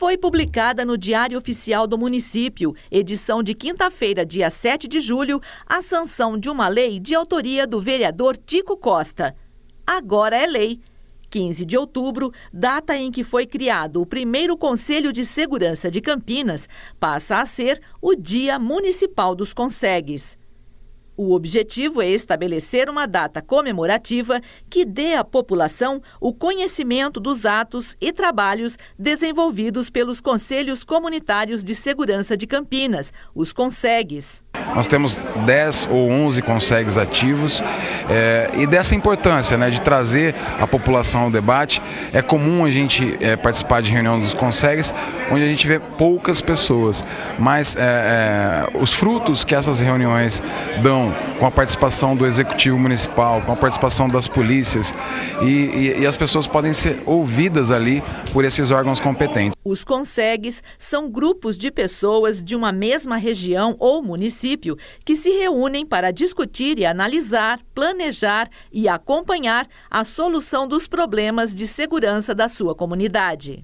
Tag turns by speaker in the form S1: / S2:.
S1: foi publicada no Diário Oficial do Município, edição de quinta-feira, dia 7 de julho, a sanção de uma lei de autoria do vereador Tico Costa. Agora é lei. 15 de outubro, data em que foi criado o primeiro Conselho de Segurança de Campinas, passa a ser o Dia Municipal dos Consegues. O objetivo é estabelecer uma data comemorativa que dê à população o conhecimento dos atos e trabalhos desenvolvidos pelos Conselhos Comunitários de Segurança de Campinas, os CONSEGs
S2: nós temos 10 ou 11 consegues ativos é, e dessa importância né, de trazer a população ao debate. É comum a gente é, participar de reuniões dos consegues onde a gente vê poucas pessoas, mas é, os frutos que essas reuniões dão com a participação do executivo municipal, com a participação das polícias e, e, e as pessoas podem ser ouvidas ali por esses órgãos competentes.
S1: Os consegues são grupos de pessoas de uma mesma região ou município município, que se reúnem para discutir e analisar, planejar e acompanhar a solução dos problemas de segurança da sua comunidade.